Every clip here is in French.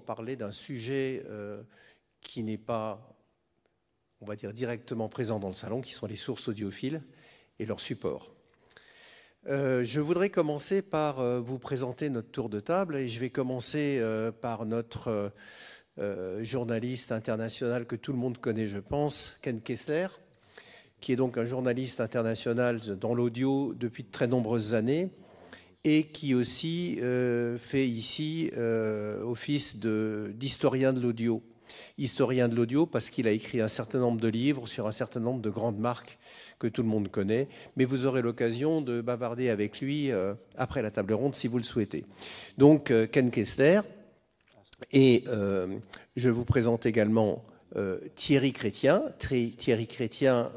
parler d'un sujet euh, qui n'est pas, on va dire, directement présent dans le salon, qui sont les sources audiophiles et leur support. Euh, je voudrais commencer par euh, vous présenter notre tour de table et je vais commencer par notre journaliste international que tout le monde connaît, je pense, Ken Kessler, qui est donc un journaliste international dans l'audio depuis de très nombreuses années et qui aussi euh, fait ici euh, office d'historien de l'audio. Historien de l'audio parce qu'il a écrit un certain nombre de livres sur un certain nombre de grandes marques que tout le monde connaît, mais vous aurez l'occasion de bavarder avec lui euh, après la table ronde si vous le souhaitez. Donc Ken Kessler, et je vous présente également Thierry Chrétien. Thierry Chrétien,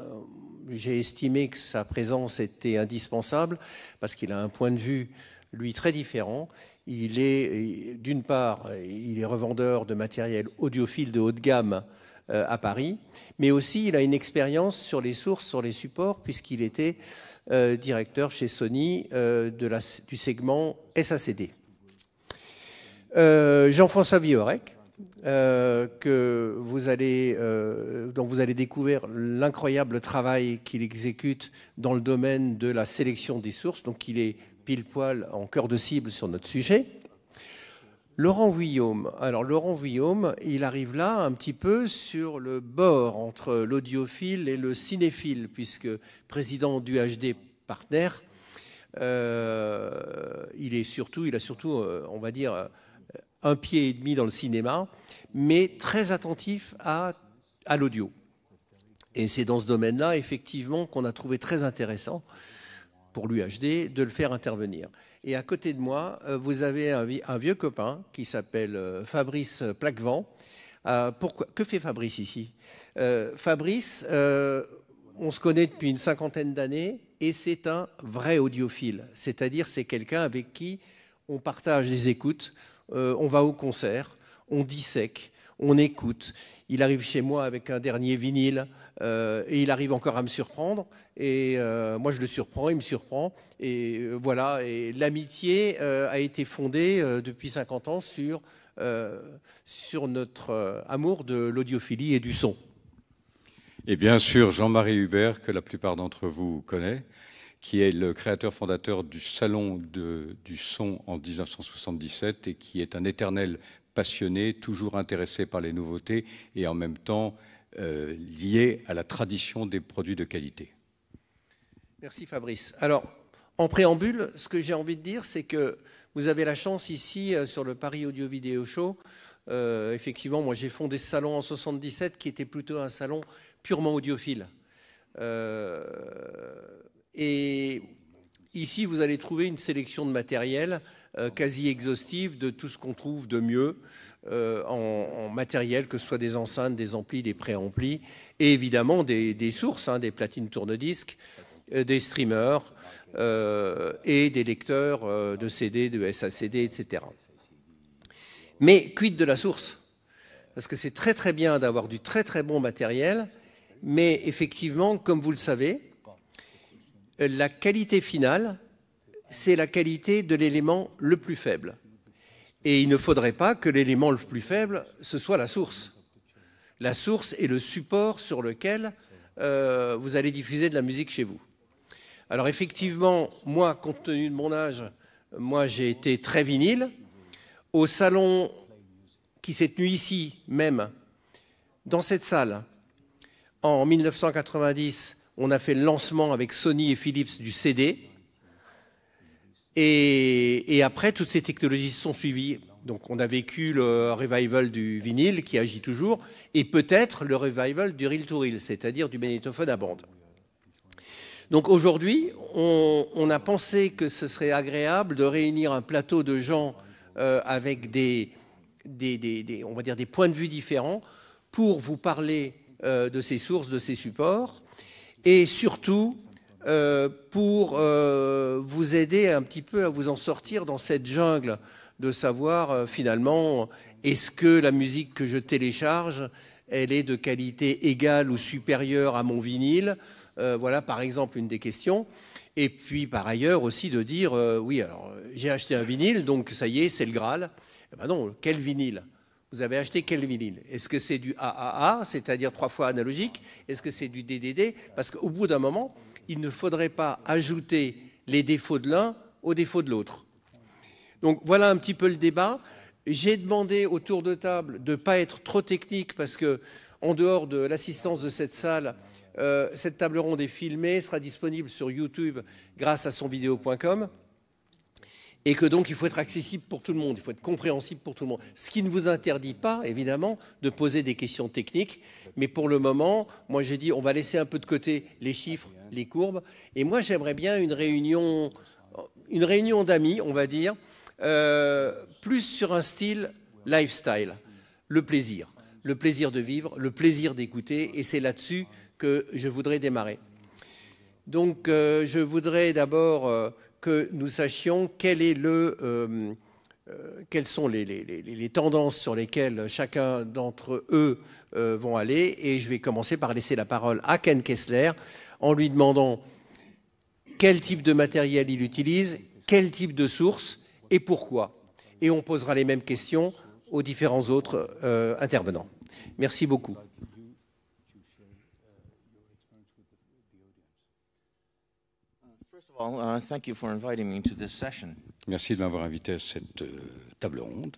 j'ai estimé que sa présence était indispensable parce qu'il a un point de vue, lui, très différent. Il est, d'une part, il est revendeur de matériel audiophile de haut de gamme euh, à Paris, mais aussi il a une expérience sur les sources, sur les supports, puisqu'il était euh, directeur chez Sony euh, du segment SACD. Jean-François Viorec, euh, que vous allez, euh, dont vous allez découvrir l'incroyable travail qu'il exécute dans le domaine de la sélection des sources. Donc il est pile poil en cœur de cible sur notre sujet. Laurent Guillaume. Alors Laurent Guillaume, il arrive là un petit peu sur le bord entre l'audiophile et le cinéphile, puisque président du HD Partner, euh, il est surtout, il a surtout, on va dire, un pied et demi dans le cinéma, mais très attentif à, à l'audio. Et c'est dans ce domaine-là, effectivement, qu'on a trouvé très intéressant pour l'UHD de le faire intervenir. Et à côté de moi, euh, vous avez un, vieux copain qui s'appelle euh, Fabrice Plaquevent. Euh, que fait Fabrice ici Fabrice, on se connaît depuis une cinquantaine d'années et c'est un vrai audiophile. C'est-à-dire, c'est quelqu'un avec qui on partage les écoutes, euh, on va au concert, on dissèque, on écoute. Il arrive chez moi avec un dernier vinyle euh, et il arrive encore à me surprendre. Et euh, moi, je le surprends, il me surprend. Et voilà, et l'amitié a été fondée depuis 50 ans sur, sur notre amour de l'audiophilie et du son. Et eh bien sûr, Jean-Marie Hubert, que la plupart d'entre vous connaissent, qui est le créateur fondateur du Salon du son en 1977 et qui est un éternel passionné, toujours intéressé par les nouveautés et en même temps euh, lié à la tradition des produits de qualité. Merci Fabrice. Alors, en préambule, ce que j'ai envie de dire, c'est que vous avez la chance ici, euh, sur le Paris Audio Video Show, euh, effectivement, moi j'ai fondé ce salon en 77 qui était plutôt un salon purement audiophile. Euh, et ici, vous allez trouver une sélection de matériel euh, quasi exhaustive de tout ce qu'on trouve de mieux euh, en, matériel, que ce soit des enceintes, des amplis, des préamplis, et évidemment des, sources, hein, des platines tourne-disques, euh, des streamers et des lecteurs de CD, de SACD, etc. Mais quitte de la source Parce que c'est très très bien d'avoir du très très bon matériel, mais effectivement, comme vous le savez, la qualité finale, c'est la qualité de l'élément le plus faible. Et il ne faudrait pas que l'élément le plus faible, ce soit la source. La source est le support sur lequel euh, vous allez diffuser de la musique chez vous. Alors effectivement, moi, compte tenu de mon âge, moi j'ai été très vinyle. Au salon qui s'est tenu ici même, dans cette salle, en 1990, on a fait le lancement avec Sony et Philips du CD. Et, après, toutes ces technologies se sont suivies. Donc on a vécu le revival du vinyle qui agit toujours, et peut-être le revival du reel to reel, c'est-à-dire du magnétophone à bande. Donc aujourd'hui, on, a pensé que ce serait agréable de réunir un plateau de gens euh, avec des, on va dire des points de vue différents pour vous parler euh, de ces sources, de ces supports, et surtout euh, pour euh, vous aider un petit peu à vous en sortir dans cette jungle, de savoir euh, finalement est-ce que la musique que je télécharge, elle est de qualité égale ou supérieure à mon vinyle Voilà par exemple une des questions. Et puis par ailleurs aussi de dire oui alors j'ai acheté un vinyle donc ça y est c'est le Graal. Eh ben non quel vinyle vous avez acheté quel vinyle Est-ce que c'est du AAA, c'est-à-dire trois fois analogique Est-ce que c'est du DDD Parce qu'au bout d'un moment, il ne faudrait pas ajouter les défauts de l'un aux défauts de l'autre. Donc voilà un petit peu le débat. J'ai demandé au tour de table de ne pas être trop technique parce que, en dehors de l'assistance de cette salle, euh, cette table ronde est filmée, sera disponible sur YouTube grâce à sonvideo.com et que donc il faut être accessible pour tout le monde, il faut être compréhensible pour tout le monde. Ce qui ne vous interdit pas, évidemment, de poser des questions techniques, mais pour le moment, moi j'ai dit on va laisser un peu de côté les chiffres, les courbes, et moi j'aimerais bien une réunion, une réunion d'amis, on va dire, euh, plus sur un style lifestyle, le plaisir, le plaisir de vivre, le plaisir d'écouter, et c'est là-dessus que je voudrais démarrer. Donc euh, je voudrais d'abord euh, que nous sachions euh, euh, quelles sont les, tendances sur lesquelles chacun d'entre eux euh, vont aller. Et je vais commencer par laisser la parole à Ken Kessler en lui demandant quel type de matériel il utilise, quel type de source et pourquoi. Et on posera les mêmes questions aux différents autres intervenants. Merci beaucoup. Merci de m'avoir invité à cette euh, table ronde.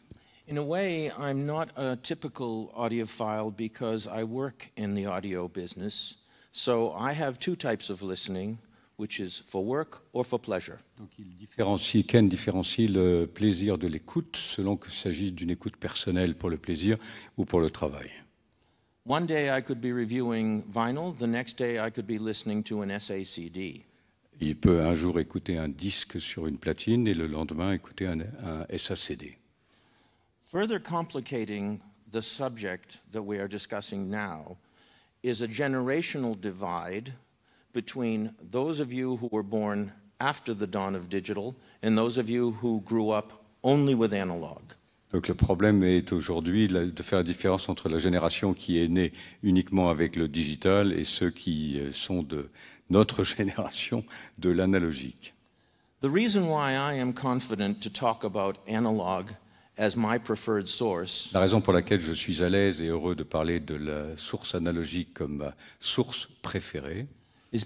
In a way, I'm not a typical audiophile because I work in the audio business. So I have two types of listening, which is for work or for pleasure. Donc il différencie, Ken différencie le plaisir de l'écoute selon que s'agit d'une écoute personnelle pour le plaisir ou pour le travail. One day I could be reviewing vinyl, the next day I could be listening to an SACD. Il peut un jour écouter un disque sur une platine et le lendemain écouter un, SACD. Further complicating the subject that we are discussing now is a generational divide between those of you who were born after the dawn of digital and those of you who grew up only with analog. Donc le problème est aujourd'hui de faire la différence entre la génération qui est née uniquement avec le digital et ceux qui euh, sont de notre génération de l'analogique. La raison pour laquelle je suis à l'aise et heureux de parler de la source analogique comme source préférée is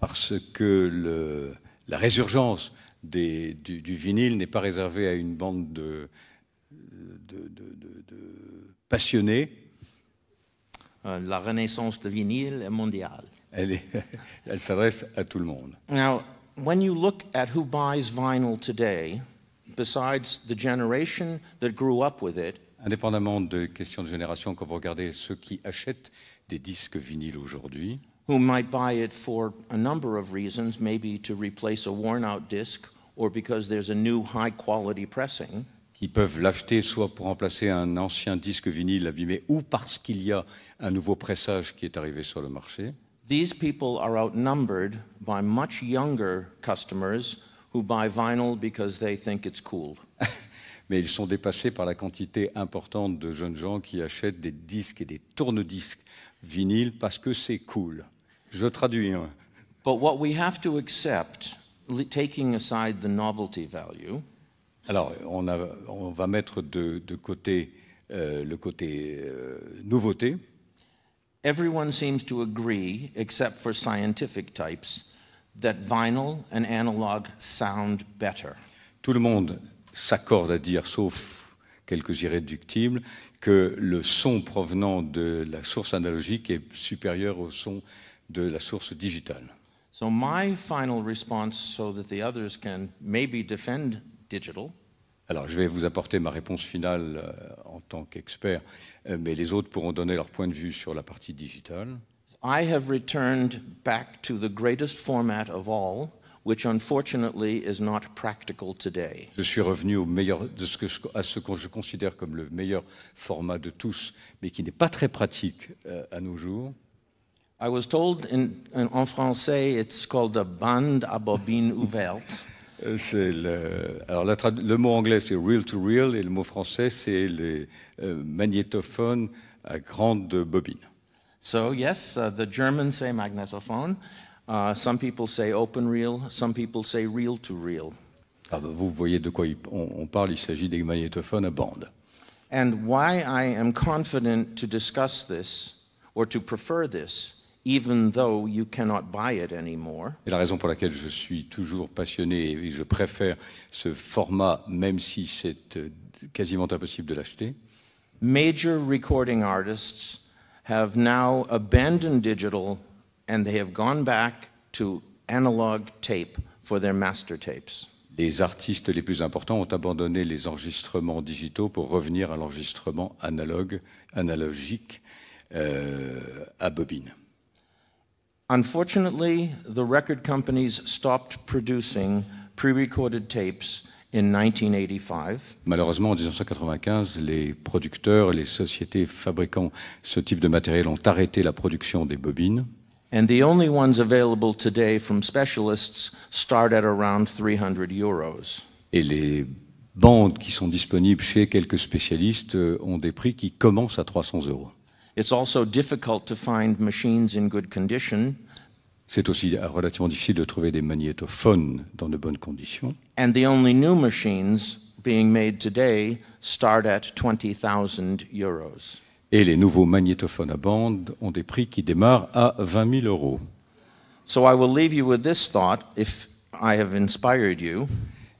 Parce que le, la résurgence des, du, vinyle n'est pas réservée à une bande de, de passionné. Euh, la renaissance de vinyle est mondiale. Elle, elle s'adresse à tout le monde. Now, when you look at who buys vinyl today, besides the generation that grew up with it, indépendamment de questions de génération, quand vous regardez ceux qui achètent des disques vinyles aujourd'hui, who might buy it for a number of reasons, maybe to replace a worn-out disc or because there's a new high-quality pressing. Ils peuvent l'acheter soit pour remplacer un ancien disque vinyle abîmé ou parce qu'il y a un nouveau pressage qui est arrivé sur le marché. Mais ils sont dépassés par la quantité importante de jeunes gens qui achètent des disques et des tourne-disques vinyles parce que c'est cool. Je traduis. Hein. But what we have to accept, taking aside the novelty value, alors, on, va mettre de, côté euh, le côté nouveauté. Tout le monde s'accorde à dire, sauf quelques irréductibles, que le son provenant de la source analogique est supérieur au son de la source digitale. So my final response, so that the others can maybe defend alors, je vais vous apporter ma réponse finale euh, en tant qu'expert, euh, mais les autres pourront donner leur point de vue sur la partie digitale. Je suis revenu au meilleur de ce que à ce que je considère comme le meilleur format de tous, mais qui n'est pas très pratique euh, à nos jours. I was told en français, it's called a bande à bobine ouverte. Euh, c'est le, alors la le mot anglais c'est reel to reel et le mot français c'est les euh, magnétophones à grande bobine. So yes, uh, the Germans say magnetophone. Uh, some people say open reel. Some people say reel to reel. Ah ben vous voyez de quoi il, on, on parle. Il s'agit des magnétophones à bande. And why I am confident to discuss this or to prefer this even Et la raison pour laquelle je suis toujours passionné et je préfère ce format, même si c'est euh, quasiment impossible de l'acheter. Major recording artists have now abandoned digital and they have gone back to analog tape for their master tapes. Les artistes les plus importants ont abandonné les enregistrements digitaux pour revenir à l'enregistrement analogique euh, à bobine. Malheureusement, en 1995, les producteurs et les sociétés fabriquant ce type de matériel ont arrêté la production des bobines. Et les bandes qui sont disponibles chez quelques spécialistes euh, ont des prix qui commencent à 300 euros. It's also difficult to find machines in good condition. C'est aussi euh, relativement difficile de trouver des magnétophones dans de bonnes conditions. And the only new machines being made today start at 20,000 euros. Et les nouveaux magnétophones à bande ont des prix qui démarrent à 20 000 euros. So I will leave you with this thought if I have inspired you.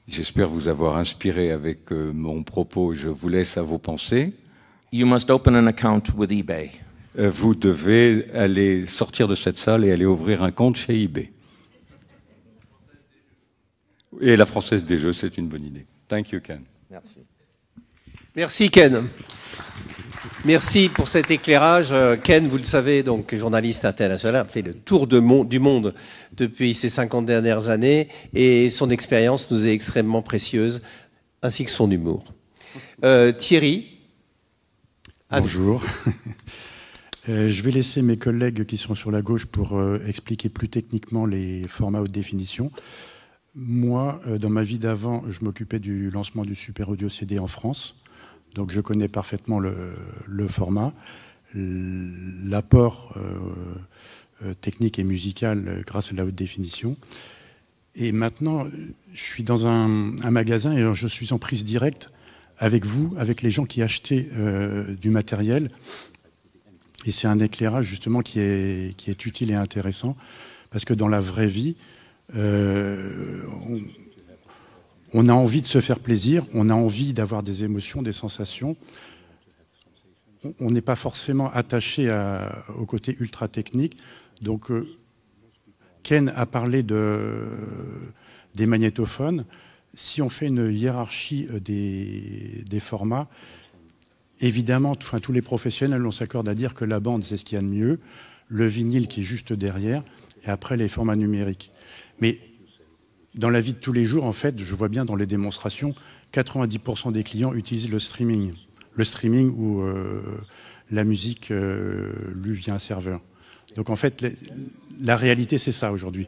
J'espère vous avoir inspiré avec euh, mon propos. Je vous laisse à vos pensées. Euh, vous devez aller sortir de cette salle et aller ouvrir un compte chez eBay. Et la Française des Jeux, c'est une bonne idée. Thank you, Ken. Merci. Merci, Ken. Merci pour cet éclairage. Euh, Ken, vous le savez, donc journaliste international, fait le tour de du monde depuis ces 50 dernières années et son expérience nous est extrêmement précieuse, ainsi que son humour. Euh, Thierry, Bonjour. Euh, je vais laisser mes collègues qui sont sur la gauche pour euh, expliquer plus techniquement les formats haute définition. Moi, euh, dans ma vie d'avant, je m'occupais du lancement du Super Audio CD en France, donc je connais parfaitement le, format. L'apport technique et musical grâce à la haute définition. Et maintenant, je suis dans un magasin et je suis en prise directe avec vous, avec les gens qui achetaient euh, du matériel. Et c'est un éclairage justement qui est, utile et intéressant, parce que dans la vraie vie, euh, on, a envie de se faire plaisir, on a envie d'avoir des émotions, des sensations. On n'est pas forcément attaché au côté ultra technique. Donc, euh, Ken a parlé des magnétophones si on fait une hiérarchie euh, des, formats, évidemment, enfin, tous les professionnels, on s'accorde à dire que la bande, c'est ce qu'il y a de mieux, le vinyle qui est juste derrière, et après les formats numériques. Mais dans la vie de tous les jours, en fait, je vois bien dans les démonstrations, 90% des clients utilisent le streaming. Le streaming où euh, la musique euh, lui vient à serveur. Donc en fait, la, réalité, c'est ça aujourd'hui.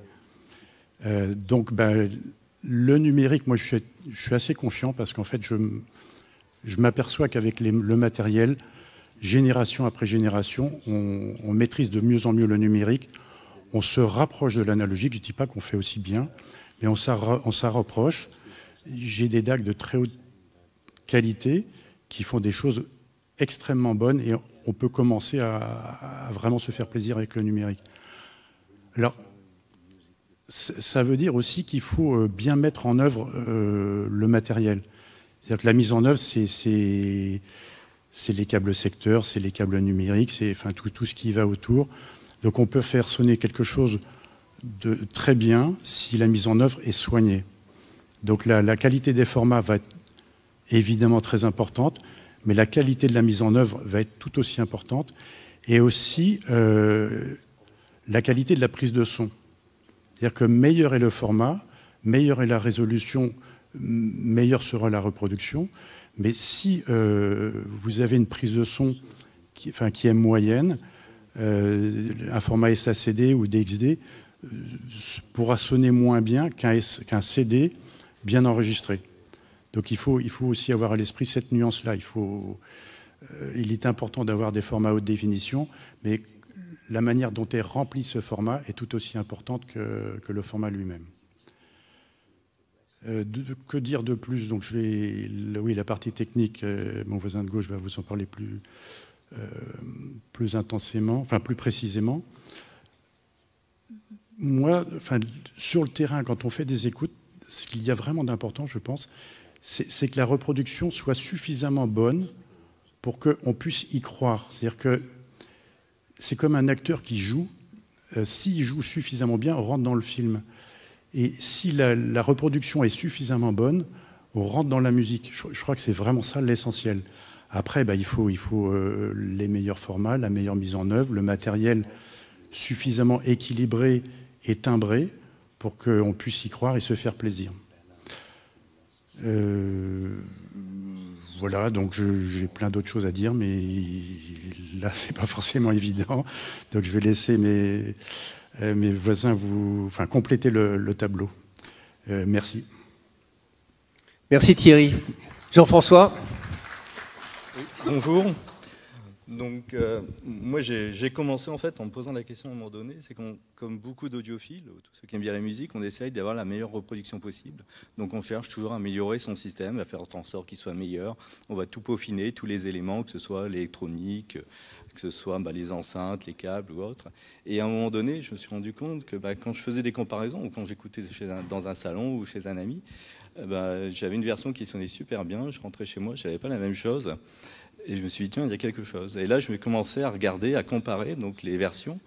donc ben, le numérique, moi, je suis, je suis assez confiant parce qu'en fait, je, je m'aperçois qu'avec le matériel, génération après génération, on, maîtrise de mieux en mieux le numérique. On se rapproche de l'analogique. Je ne dis pas qu'on fait aussi bien, mais on s'en rapproche. J'ai des DAC de très haute qualité qui font des choses extrêmement bonnes et on peut commencer à, à vraiment se faire plaisir avec le numérique. Alors, ça veut dire aussi qu'il faut euh, bien mettre en œuvre euh, le matériel. C'est-à-dire la mise en œuvre, c'est les câbles secteurs, c'est les câbles numériques, c'est tout, ce qui va autour. Donc on peut faire sonner quelque chose de très bien si la mise en œuvre est soignée. Donc la, qualité des formats va être évidemment très importante, mais la qualité de la mise en œuvre va être tout aussi importante, et aussi euh, la qualité de la prise de son. C'est-à-dire que meilleur est le format, meilleure est la résolution, meilleure sera la reproduction. Mais si euh, vous avez une prise de son qui, enfin, qui est moyenne, euh, un format SACD ou DXD euh, pourra sonner moins bien qu'un CD bien enregistré. Donc il faut, il faut aussi avoir à l'esprit cette nuance-là. Il, faut, il est important d'avoir des formats haute définition, mais la manière dont est rempli ce format est tout aussi importante que, le format lui-même. Euh, que dire de plus Donc, je vais, oui, la partie technique, euh, mon voisin de gauche va vous en parler plus, euh, plus intensément, enfin plus précisément. Moi, enfin, sur le terrain, quand on fait des écoutes, ce qu'il y a vraiment d'important, je pense, c'est que la reproduction soit suffisamment bonne pour qu'on puisse y croire. C'est-à-dire que c'est comme un acteur qui joue. Euh, s'il joue suffisamment bien, on rentre dans le film. Et si la, reproduction est suffisamment bonne, on rentre dans la musique. Je, crois que c'est vraiment ça l'essentiel. Après, bah, il faut, euh, les meilleurs formats, la meilleure mise en œuvre, le matériel suffisamment équilibré et timbré pour qu'on puisse y croire et se faire plaisir. Euh, voilà, donc j'ai plein d'autres choses à dire, mais là, c'est pas forcément évident. Donc je vais laisser mes, euh, voisins vous enfin, compléter le, tableau. Euh, merci. Merci Thierry. Jean-François. Bonjour. Donc, euh, moi, j'ai commencé en fait en me posant la question à un moment donné, c'est comme beaucoup d'audiophiles, tous ceux qui aiment bien la musique, on essaye d'avoir la meilleure reproduction possible. Donc, on cherche toujours à améliorer son système, à faire en sorte qu'il soit meilleur. On va tout peaufiner, tous les éléments, que ce soit l'électronique, que ce soit bah, les enceintes, les câbles ou autre. Et à un moment donné, je me suis rendu compte que bah, quand je faisais des comparaisons ou quand j'écoutais dans un salon ou chez un ami, euh, bah, j'avais une version qui sonnait super bien. Je rentrais chez moi, je n'avais pas la même chose. Et je me suis dit, tiens, il y a quelque chose. Et là, je vais commencer à regarder, à comparer donc, les versions.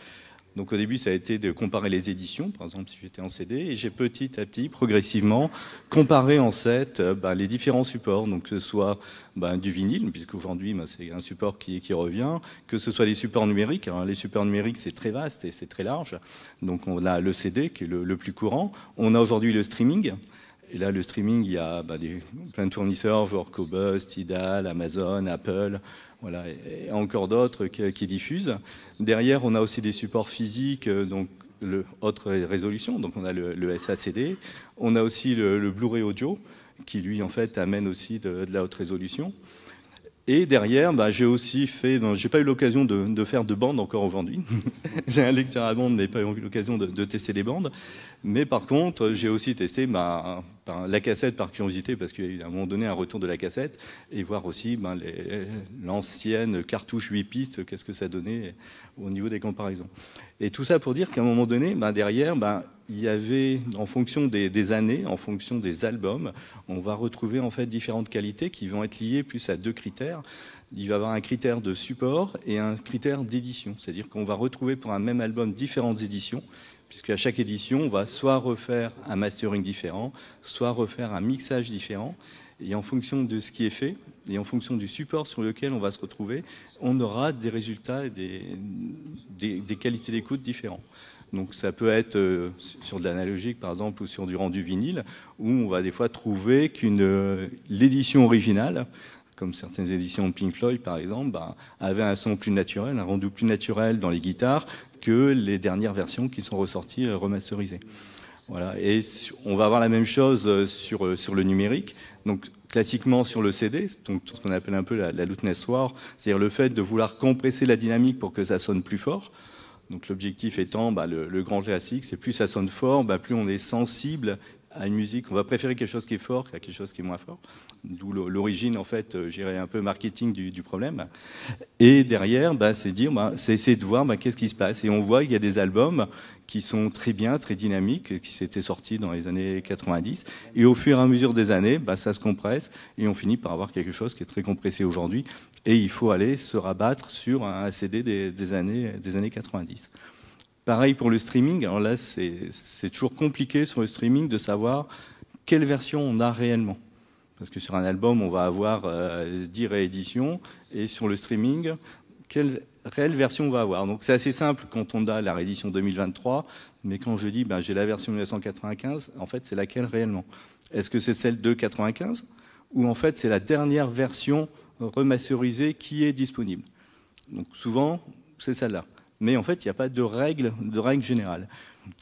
Donc au début, ça a été de comparer les éditions, par exemple si j'étais en CD, et j'ai petit à petit, progressivement, comparé en fait euh, bah, les différents supports, donc que ce soit bah, du vinyle, puisqu'aujourd'hui aujourd'hui, c'est un support qui, revient, que ce soit les supports numériques, hein. les supports numériques c'est très vaste et c'est très large, donc on a le CD qui est le plus courant, on a aujourd'hui le streaming, et là, le streaming, il y a bah, plein de fournisseurs, genre Cobus, Tidal, Amazon, Apple, voilà, et, encore d'autres qui, diffusent. Derrière, on a aussi des supports physiques, euh, donc le, autre résolution, donc on a le, SACD, on a aussi le, Blu-ray audio, qui lui, en fait, amène aussi de la haute résolution. Et derrière, ben j'ai aussi fait, Je j'ai pas eu l'occasion de, faire de bandes encore aujourd'hui. j'ai un lecteur à bande, mais pas eu l'occasion de, tester les bandes. Mais par contre, j'ai aussi testé ma bah, bah, la cassette par curiosité, parce qu'il y a eu à un moment donné un retour de la cassette, et voir aussi ben, l'ancienne cartouche 8 pistes, qu'est-ce que ça donnait au niveau des comparaisons. Et tout ça pour dire qu'à un moment donné, derrière, il y avait, en fonction des, années, en fonction des albums, on va retrouver en fait différentes qualités qui vont être liées plus à deux critères. Il va y avoir un critère de support et un critère d'édition. C'est-à-dire qu'on va retrouver pour un même album différentes éditions, puisque à chaque édition, on va soit refaire un mastering différent, soit refaire un mixage différent. Et en fonction de ce qui est fait, et en fonction du support sur lequel on va se retrouver, on aura des résultats et des, des qualités d'écoute différents. Donc ça peut être euh, sur de l'analogique par exemple ou sur du rendu vinyle, où on va des fois trouver qu'une euh, l'édition originale, comme certaines éditions Pink Floyd par exemple, bah, avait un son plus naturel, un rendu plus naturel dans les guitares que les dernières versions qui sont ressorties euh, remasterisées. Voilà. Et on va avoir la même chose sur, sur le numérique. Donc, classiquement sur le CD, donc ce qu'on appelle un peu la, la loudness war, c'est-à-dire le fait de vouloir compresser la dynamique pour que ça sonne plus fort. Donc l'objectif étant, bah, le, grand classique, c'est plus ça sonne fort, bah, plus on est sensible à une musique, on va préférer quelque chose qui est fort qu'à quelque chose qui est moins fort, d'où l'origine en fait, euh, j'irais un peu marketing du, problème. Et derrière, bah, c'est dire, bah, c'est essayer de voir bah, qu'est-ce qui se passe. Et on voit qu'il y a des albums qui sont très bien, très dynamiques, qui s'étaient sortis dans les années 90. Et au fur et à mesure des années, ça se compresse et on finit par avoir quelque chose qui est très compressé aujourd'hui. Et il faut aller se rabattre sur un CD des années des années 90. Pareil pour le streaming. Alors là, c'est toujours compliqué sur le streaming de savoir quelle version on a réellement. Parce que sur un album, on va avoir euh, 10 rééditions. Et sur le streaming, quelle réelle version on va avoir Donc c'est assez simple quand on a la réédition 2023. Mais quand je dis ben, j'ai la version 1995, en fait, c'est laquelle réellement Est-ce que c'est celle de 95 Ou en fait, c'est la dernière version remasterisée qui est disponible Donc souvent, c'est celle-là mais en fait, il n'y a pas de règle, de règle générale.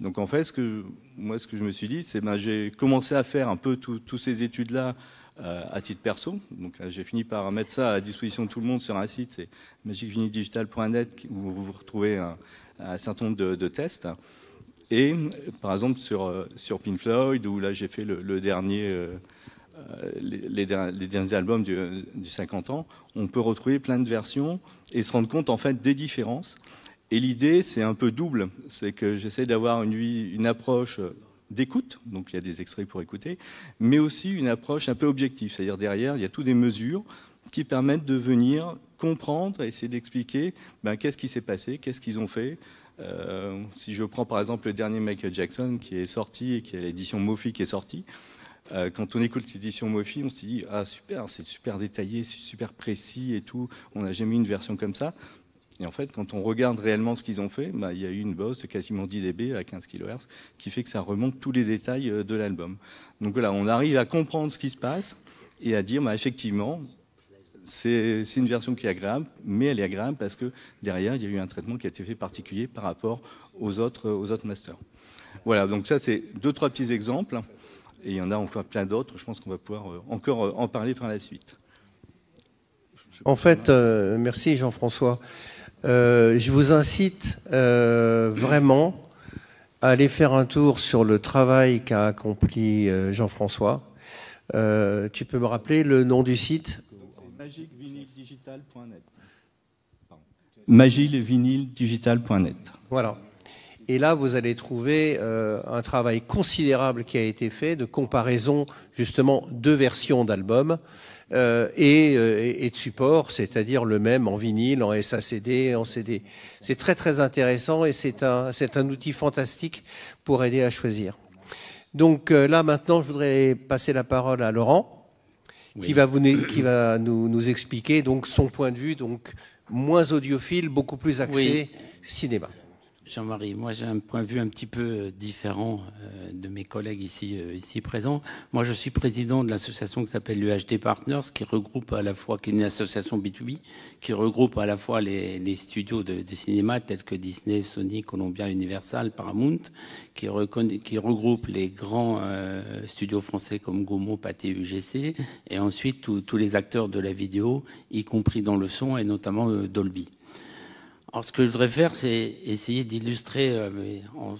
Donc en fait, ce que je, moi, ce que je me suis dit, c'est que ben, j'ai commencé à faire un peu toutes ces études-là euh, à titre perso. Donc euh, j'ai fini par mettre ça à disposition de tout le monde sur un site, c'est magicvinidigital.net où vous retrouvez un, certain nombre de, tests. Et par exemple sur, euh, sur Pink Floyd, où là j'ai fait le, dernier, les, derniers, albums du, du, 50 ans, on peut retrouver plein de versions et se rendre compte en fait des différences. Et l'idée, c'est un peu double, c'est que j'essaie d'avoir une, approche euh, d'écoute, donc il y a des extraits pour écouter, mais aussi une approche un peu objective, c'est-à-dire derrière, il y a toutes des mesures qui permettent de venir comprendre, essayer d'expliquer ben, qu'est-ce qui s'est passé, qu'est-ce qu'ils ont fait. Euh, si je prends par exemple le dernier Michael Jackson qui est sorti et qui est l'édition Mofi qui est sortie, euh, quand on écoute l'édition Mofi, on se dit ah super, c'est super détaillé, c'est super précis et tout. On n'a jamais eu une version comme ça. Et en fait, quand on regarde réellement ce qu'ils ont fait, bah, il y a eu une bosse de quasiment 10 dB à 15 kHz qui fait que ça remonte tous les détails euh, de l'album. Donc voilà, on arrive à comprendre ce qui se passe et à dire, bah, effectivement, c'est une version qui est agréable, mais elle est agréable parce que derrière, il y a eu un traitement qui a été fait particulier par rapport aux autres, aux autres masters. Voilà, donc ça, c'est deux, trois petits exemples. Et il y en a encore plein d'autres. Je pense qu'on va pouvoir euh, encore euh, en parler par la suite. En fait, merci Jean-François. Euh, je vous incite euh, vraiment à aller faire un tour sur le travail qu'a accompli euh, Jean-François. tu peux me rappeler le nom du site magicvinyldigital.net. Voilà. Et là, vous allez trouver un travail considérable qui a été fait de comparaison justement deux versions d'albums. Euh, euh, et, de support, c'est-à-dire le même en vinyle, en SACD, en CD. C'est très très intéressant et c'est un, outil fantastique pour aider à choisir. Donc euh, là maintenant, je voudrais passer la parole à Laurent, qui va, vous, qui va nous, expliquer donc son point de vue, donc moins audiophile, beaucoup plus axé cinéma. Jean-Marie, moi j'ai un point de vue un petit peu euh, différent euh, de mes collègues ici, euh, ici présents. Moi je suis président de l'association qui s'appelle l'UHD Partners, qui regroupe à la fois, est une association B2B, qui regroupe à la fois les, studios de, cinéma tels que Disney, Sony, Columbia, Universal, Paramount, qui, regroupe les grands studios français comme Gaumont, Pathé, UGC, et ensuite tous les acteurs de la vidéo, y compris dans le son et notamment Dolby. Alors, ce que je voudrais faire, c'est essayer d'illustrer, euh, en,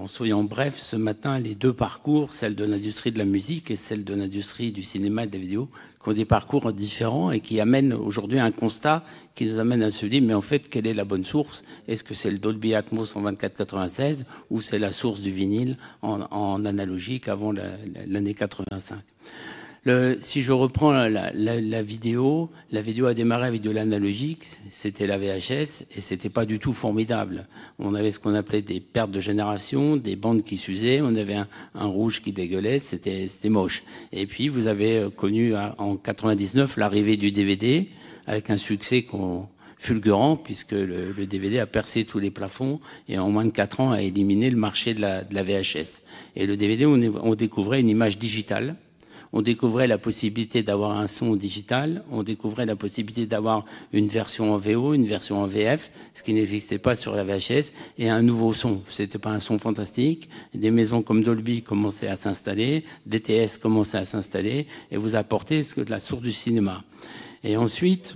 en, soyant bref, ce matin, les deux parcours, celle de l'industrie de la musique et celle de l'industrie du cinéma et de la vidéo, qui ont des parcours différents et qui amènent aujourd'hui un constat qui nous amène à se dire, mais en fait, quelle est la bonne source Est-ce que c'est le Dolby Atmos en 24-96 ou c'est la source du vinyle en, en analogique avant l'année 85 si je reprends la, vidéo, la vidéo a démarré avec de l'analogique, c'était la VHS, et c'était pas du tout formidable. On avait ce qu'on appelait des pertes de génération, des bandes qui s'usaient, on avait un, rouge qui dégueulait, c'était moche. Et puis vous avez euh, connu en 99 l'arrivée du DVD, avec un succès fulgurant puisque le, DVD a percé tous les plafonds et en moins de quatre ans a éliminé le marché de la, VHS. Et le DVD, on découvrait une image digitale on découvrait la possibilité d'avoir un son digital, on découvrait la possibilité d'avoir une version en VO, une version en VF, ce qui n'existait pas sur la VHS, et un nouveau son. C'était pas un son fantastique. Des maisons comme Dolby commençaient à s'installer, DTS commençait à s'installer, et vous apportez ce que de la source du cinéma. Et ensuite,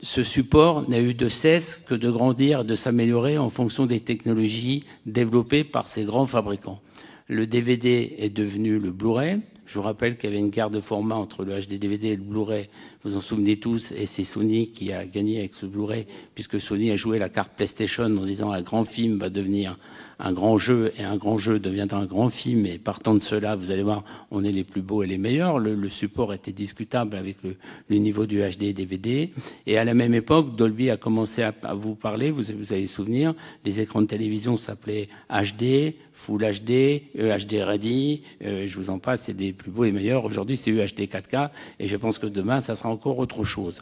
ce support n'a eu de cesse que de grandir, de s'améliorer en fonction des technologies développées par ces grands fabricants. Le DVD est devenu le Blu-ray, je vous rappelle qu'il y avait une guerre de format entre le HD-DVD et le Blu-ray. Vous en souvenez tous, et c'est Sony qui a gagné avec ce Blu-ray, puisque Sony a joué la carte PlayStation en disant un grand film va devenir un grand jeu et un grand jeu deviendra un grand film et partant de cela, vous allez voir, on est les plus beaux et les meilleurs. Le, support était discutable avec le, niveau du HD et DVD. Et à la même époque, Dolby a commencé à, vous parler, vous, vous allez souvenir, les écrans de télévision s'appelaient HD, Full HD, EHD Ready, euh, je vous en passe, c'est des plus beaux et meilleurs. Aujourd'hui, c'est UHD e 4K et je pense que demain, ça sera encore autre chose.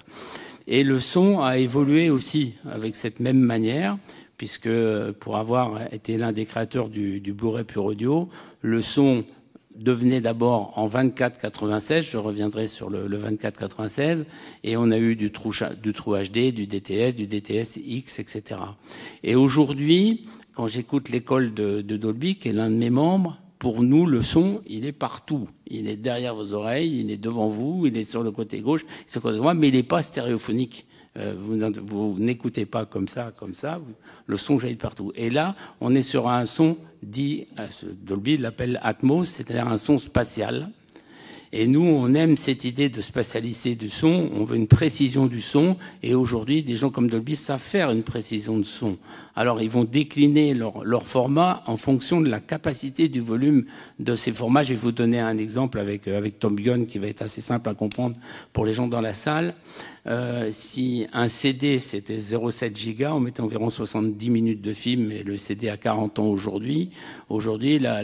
Et le son a évolué aussi avec cette même manière puisque euh, pour avoir été l'un des créateurs du, du blu pur audio, le son devenait d'abord en 24-96, je reviendrai sur le, le 24-96, et on a eu du trou, du HD, du DTS, du DTS-X, etc. Et aujourd'hui, quand j'écoute l'école de, de Dolby, qui est l'un de mes membres, pour nous, le son, il est partout. Il est derrière vos oreilles, il est devant vous, il est sur le côté gauche, sur le côté droit, mais il n'est pas stéréophonique. Euh, vous n'écoutez pas comme ça, comme ça. Le son jaillit de partout. Et là, on est sur un son dit, euh, Dolby l'appelle Atmos, c'est-à-dire un son spatial. Et nous, on aime cette idée de spatialiser du son, on veut une précision du son, et aujourd'hui, des gens comme Dolby savent faire une précision de son. Alors ils vont décliner leur, format en fonction de la capacité du volume de ces formats. Je vais vous donner un exemple avec, euh, avec Tom qui va être assez simple à comprendre pour les gens dans la salle. Euh, si un CD c'était 0,7 giga, on mettait environ 70 minutes de film et le CD a 40 ans aujourd'hui. Aujourd'hui, la,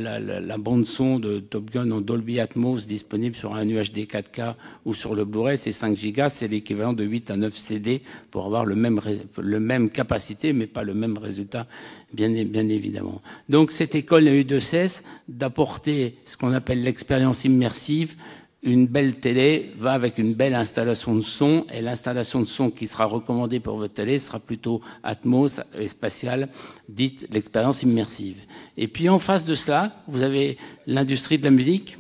bande son de Top Gun en Dolby Atmos disponible sur un UHD 4K ou sur le Blu-ray, c'est 5 gigas, c'est l'équivalent de 8 à 9 CD pour avoir le même, le même capacité mais pas le même résultat, bien, évidemment. Donc cette école a eu de cesse d'apporter ce qu'on appelle l'expérience immersive, une belle télé va avec une belle installation de son et l'installation de son qui sera recommandée pour votre télé sera plutôt Atmos et spatiale, dite l'expérience immersive. Et puis en face de cela, vous avez l'industrie de la musique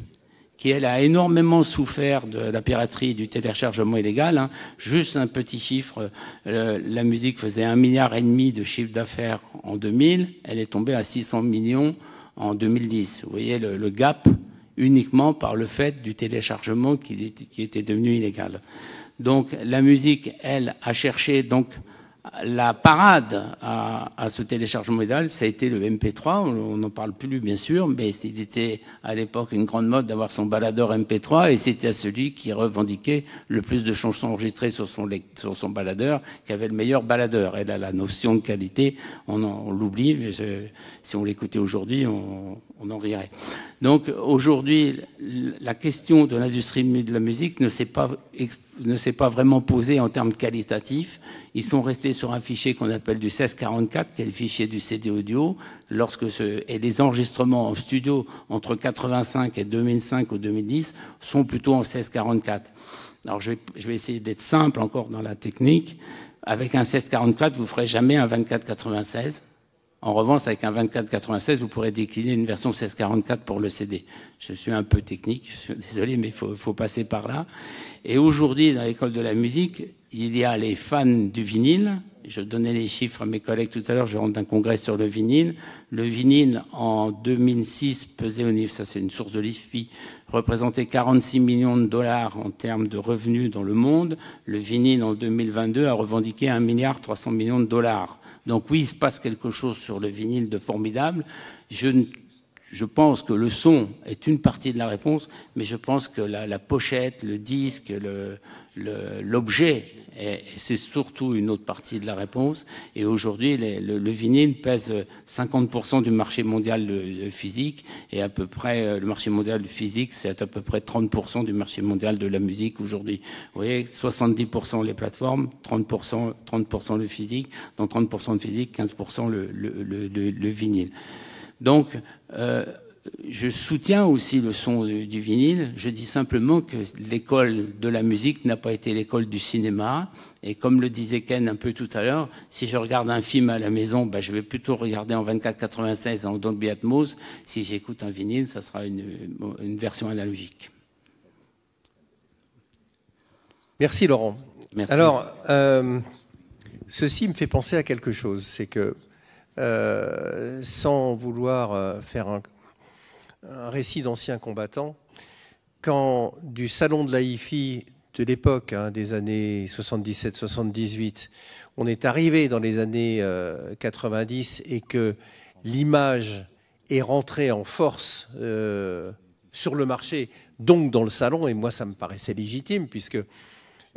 qui elle a énormément souffert de la piraterie du téléchargement illégal. Hein. Juste un petit chiffre, euh, la musique faisait un milliard et demi de chiffre d'affaires en 2000, elle est tombée à 600 millions en 2010. Vous voyez le, le gap uniquement par le fait du téléchargement qui, qui, était devenu illégal. Donc la musique, elle, a cherché donc la parade à, ce téléchargement modal, ça a été le MP3. On n'en parle plus, bien sûr, mais c'était à l'époque une grande mode d'avoir son baladeur MP3 et c'était à celui qui revendiquait le plus de chansons enregistrées sur son, baladeur qui avait le meilleur baladeur. Et là, la notion de qualité, on, l'oublie, mais Si on l'écoutait aujourd'hui, on, en rirait. Donc aujourd'hui, la question de l'industrie de la musique ne s'est pas exprimée ne s'est pas vraiment posé en termes qualitatifs. Ils sont restés sur un fichier qu'on appelle du 1644, qui est le fichier du CD audio. Lorsque ce, et les enregistrements en studio entre 85 et 2005 ou 2010 sont plutôt en 1644. Alors je vais, je vais essayer d'être simple encore dans la technique. Avec un 1644, vous ferez jamais un 2496. En revanche, avec un 2496, vous pourrez décliner une version 1644 pour le CD. Je suis un peu technique, je suis désolé, mais il faut, faut, passer par là. Et aujourd'hui, dans l'école de la musique, il y a les fans du vinyle, je donnais les chiffres à mes collègues tout à l'heure, je rentre d'un congrès sur le vinyle. Le vinyle, en 2006, pesait au niveau, ça c'est une source de l'IFPI, représentait 46 millions de dollars en termes de revenus dans le monde. Le vinyle, en 2022, a revendiqué 1 milliard 300 millions de dollars. Donc oui, il se passe quelque chose sur le vinyle de formidable. Je ne je pense que le son est une partie de la réponse, mais je pense que la, la pochette, le disque, l'objet, le, c'est surtout une autre partie de la réponse. Et aujourd'hui, le, le, vinyle pèse 50% euh, du marché mondial de, physique, et à peu près, euh, le marché mondial du physique, c'est à peu près 30% du marché mondial de la musique aujourd'hui. Vous voyez, 70% les plateformes, 30%, 30 le physique, dans 30% de physique, 15% le vinyle. Donc, euh, je soutiens aussi le son du, vinyle. Je dis simplement que l'école de la musique n'a pas été l'école du cinéma. Et comme le disait Ken un peu tout à l'heure, si je regarde un film à la maison, bah, je vais plutôt regarder en 24-96 en Dolby Atmos. Si j'écoute un vinyle, ça sera une, version analogique. Merci Laurent. Alors, euh, ceci me fait penser à quelque chose. C'est que euh, sans vouloir euh, faire un, récit d'anciens combattants, quand du salon de la IFI de l'époque, hein, des années 77-78, on est arrivé dans les années 90 euh, et que l'image est rentrée en force sur le marché, donc dans le salon, et moi ça me paraissait légitime, puisque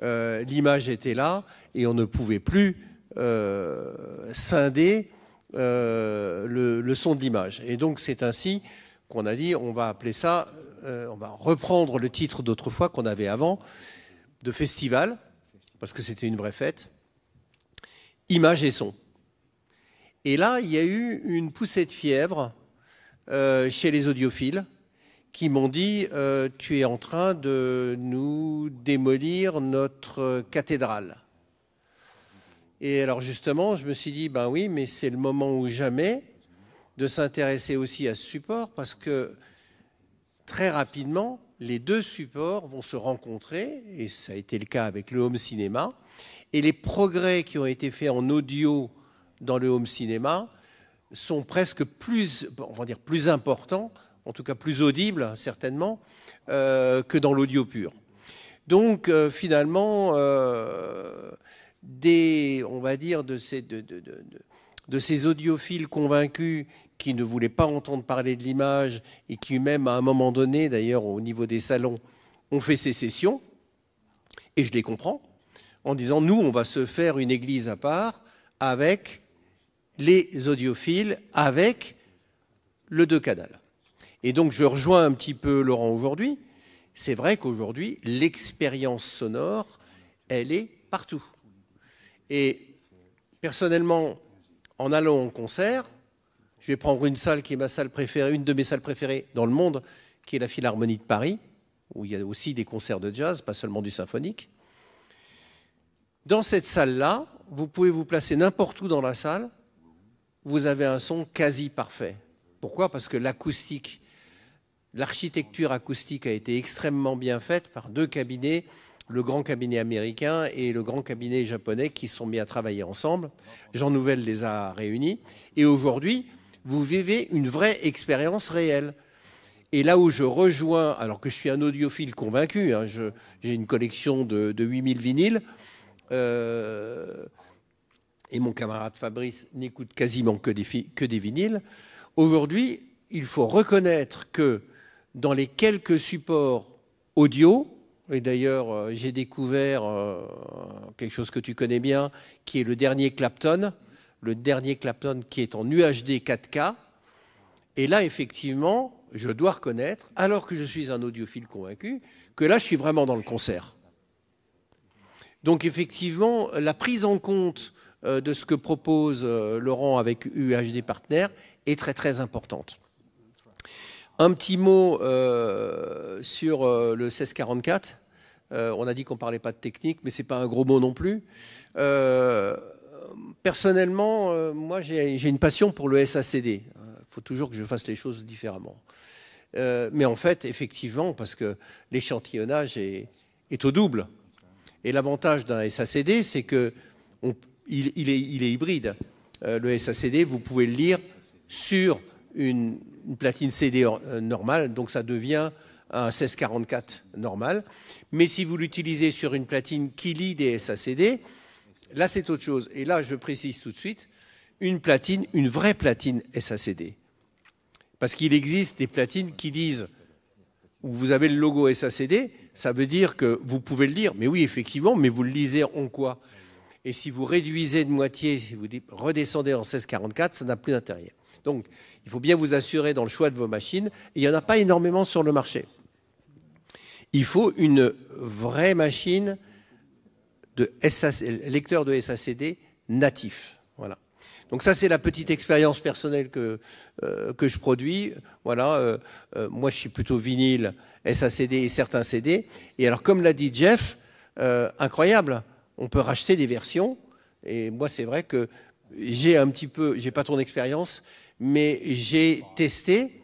l'image était là et on ne pouvait plus scinder euh, le, son de l'image. Et donc c'est ainsi qu'on a dit, on va appeler ça, euh, on va reprendre le titre d'autrefois qu'on avait avant, de festival, parce que c'était une vraie fête, image et son. Et là, il y a eu une poussée de fièvre euh, chez les audiophiles qui m'ont dit Tu es en train de nous démolir notre cathédrale. Et alors justement, je me suis dit, ben oui, mais c'est le moment ou jamais de s'intéresser aussi à ce support parce que très rapidement, les deux supports vont se rencontrer, et ça a été le cas avec le home cinéma, et les progrès qui ont été faits en audio dans le home cinéma sont presque plus, on va dire plus importants, en tout cas plus audibles certainement, euh, que dans l'audio pur. Donc euh, finalement, euh, des, on va dire, de ces, audiophiles convaincus qui ne voulaient pas entendre parler de l'image et qui même à un moment donné, d'ailleurs au niveau des salons, ont fait ces sessions et je les comprends, en disant nous, on va se faire une église à part avec les audiophiles, avec le deux canal. Et donc je rejoins un petit peu Laurent aujourd'hui. C'est vrai qu'aujourd'hui, l'expérience sonore, elle est partout. Et personnellement, en allant au concert, je vais prendre une salle qui est ma salle préférée, une de mes salles préférées dans le monde, qui est la Philharmonie de Paris, où il y a aussi des concerts de jazz, pas seulement du symphonique. Dans cette salle-là, vous pouvez vous placer n'importe où dans la salle, vous avez un son quasi parfait. Pourquoi Parce que l'acoustique, l'architecture acoustique a été extrêmement bien faite par deux cabinets le grand cabinet américain et le grand cabinet japonais qui sont mis à travailler ensemble. Jean Nouvel les a réunis. Et aujourd'hui, vous vivez une vraie expérience réelle. Et là où je rejoins, alors que je suis un audiophile convaincu, hein, j'ai une collection de, 8000 vinyles, euh, et mon camarade Fabrice n'écoute quasiment que des, que des vinyles, aujourd'hui, il faut reconnaître que dans les quelques supports audio, et d'ailleurs, euh, j'ai découvert euh, quelque chose que tu connais bien, qui est le dernier Clapton, le dernier Clapton qui est en UHD 4K. Et là, effectivement, je dois reconnaître, alors que je suis un audiophile convaincu, que là, je suis vraiment dans le concert. Donc, effectivement, la prise en compte euh, de ce que propose Laurent avec UHD Partner est très, très importante. Un petit mot euh, sur euh, le 1644. Euh, on a dit qu'on ne parlait pas de technique, mais ce n'est pas un gros mot non plus. personnellement, moi, j'ai une passion pour le SACD. Il faut toujours que je fasse les choses différemment. mais en fait, effectivement, parce que l'échantillonnage est, au double. Et l'avantage d'un SACD, c'est qu'il il est hybride. le SACD, vous pouvez le lire sur une une platine CD euh, normale, donc ça devient un 1644 normal. Mais si vous l'utilisez sur une platine qui lit des SACD, là c'est autre chose. Et là, je précise tout de suite, une platine, une vraie platine SACD. Parce qu'il existe des platines qui disent où vous avez le logo SACD, ça veut dire que vous pouvez le lire, mais oui, effectivement, mais vous le lisez en quoi Et si vous réduisez de moitié, si vous redescendez en 1644, ça n'a plus d'intérêt. Donc, il faut bien vous assurer dans le choix de vos machines. il n'y en a pas énormément sur le marché. Il faut une vraie machine de lecteur de SACD natif. Voilà. Donc ça, c'est la petite expérience personnelle que, euh, que je produis. Voilà, euh, euh, moi, je suis plutôt vinyle, SACD et certains CD. Et alors, comme l'a dit Jeff, incroyable, on peut racheter des versions. Et moi, c'est vrai que j'ai un petit peu, j'ai pas ton d'expérience, mais j'ai testé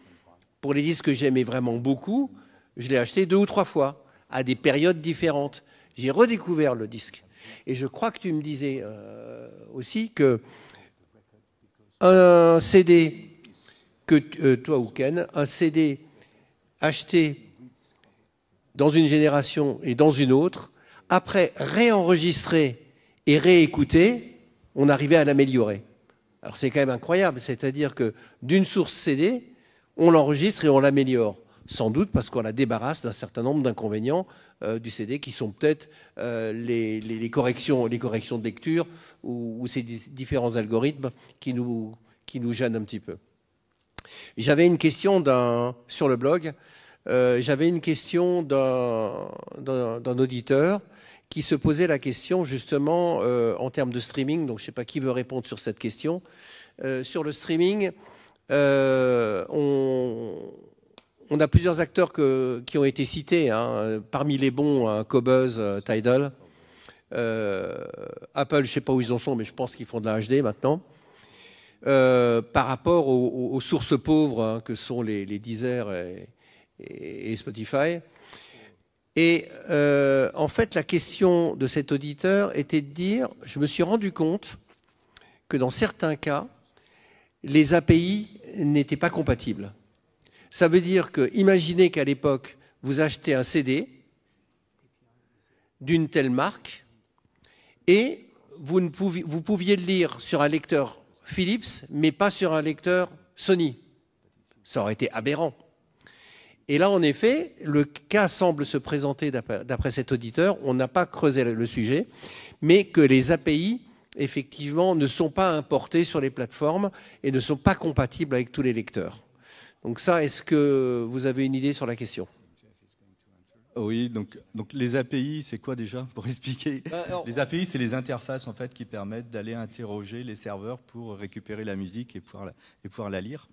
pour les disques que j'aimais vraiment beaucoup. Je l'ai acheté deux ou trois fois à des périodes différentes. J'ai redécouvert le disque. Et je crois que tu me disais euh, aussi que un CD que euh, toi ou Ken, un CD acheté dans une génération et dans une autre, après réenregistré et réécouté, on arrivait à l'améliorer. Alors c'est quand même incroyable, c'est-à-dire que d'une source CD, on l'enregistre et on l'améliore. Sans doute parce qu'on la débarrasse d'un certain nombre d'inconvénients euh, du CD qui sont peut-être euh, les, corrections, les corrections de lecture ou, ces différents algorithmes qui nous, gênent un petit peu. J'avais une question sur le blog. Euh, j'avais une question d'un auditeur qui se posait la question justement euh, en termes de streaming, donc je ne sais pas qui veut répondre sur cette question. Euh, sur le streaming, euh, on, a plusieurs acteurs qui ont été cités, hein. parmi les bons, Cobuzz, Tidal, Apple, je ne sais pas où ils en sont, mais je pense qu'ils font de la HD maintenant. par rapport aux, sources pauvres hein, que sont les, Deezer et Spotify, et euh, en fait, la question de cet auditeur était de dire, je me suis rendu compte que dans certains cas, les API n'étaient pas compatibles. Ça veut dire que, imaginez qu'à l'époque, vous achetez un CD d'une telle marque et vous, vous pouviez le lire sur un lecteur Philips, mais pas sur un lecteur Sony. Ça aurait été aberrant. Et là, en effet, le cas semble se présenter, d'après cet auditeur, on n'a pas creusé le sujet, mais que les API, effectivement, ne sont pas importées sur les plateformes et ne sont pas compatibles avec tous les lecteurs. Donc ça, est-ce que vous avez une idée sur la question oui, donc, les API, c'est quoi déjà pour expliquer bah, Les API, c'est les interfaces en fait qui permettent d'aller interroger les serveurs pour récupérer la musique et pouvoir la, lire.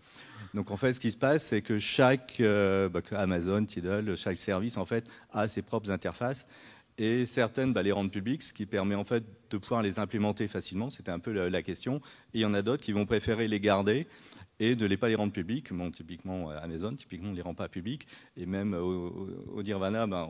Donc en fait, ce qui se passe, c'est que chaque euh, bah, Amazon, Tidal, chaque service en fait a ses propres interfaces et certaines bah, les rendent publiques, ce qui permet en fait de pouvoir les implémenter facilement. C'était un peu la question. Et il y en a d'autres qui vont préférer les garder et de ne pas les rendre publics. typiquement, euh, Amazon, typiquement, on ne les rend pas publics. Et même euh, au, au Nirvana, ben,